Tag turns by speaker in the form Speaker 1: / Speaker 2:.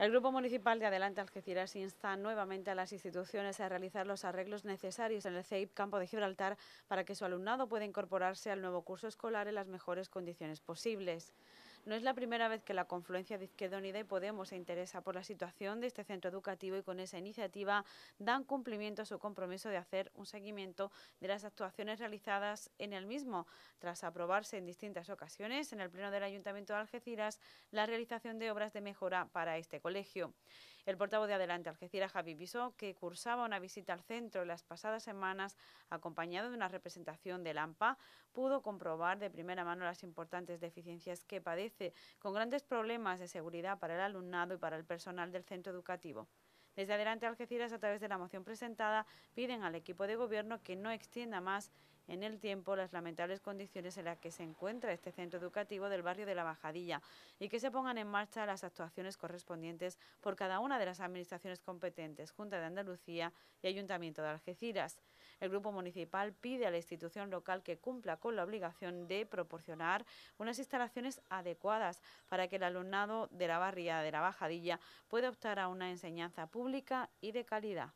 Speaker 1: El Grupo Municipal de Adelante Algeciras insta nuevamente a las instituciones a realizar los arreglos necesarios en el CEIP Campo de Gibraltar para que su alumnado pueda incorporarse al nuevo curso escolar en las mejores condiciones posibles. No es la primera vez que la confluencia de Izquierda Unida y Podemos se interesa por la situación de este centro educativo y con esa iniciativa dan cumplimiento a su compromiso de hacer un seguimiento de las actuaciones realizadas en el mismo, tras aprobarse en distintas ocasiones en el Pleno del Ayuntamiento de Algeciras la realización de obras de mejora para este colegio. El portavoz de Adelante Algeciras, Javi Viso, que cursaba una visita al centro en las pasadas semanas, acompañado de una representación del AMPA, pudo comprobar de primera mano las importantes deficiencias que padece, con grandes problemas de seguridad para el alumnado y para el personal del centro educativo. Desde Adelante Algeciras, a través de la moción presentada, piden al equipo de gobierno que no extienda más en el tiempo las lamentables condiciones en las que se encuentra este centro educativo del barrio de La Bajadilla y que se pongan en marcha las actuaciones correspondientes por cada una de las administraciones competentes, Junta de Andalucía y Ayuntamiento de Algeciras. El Grupo Municipal pide a la institución local que cumpla con la obligación de proporcionar unas instalaciones adecuadas para que el alumnado de la barriada de La Bajadilla pueda optar a una enseñanza pública y de calidad.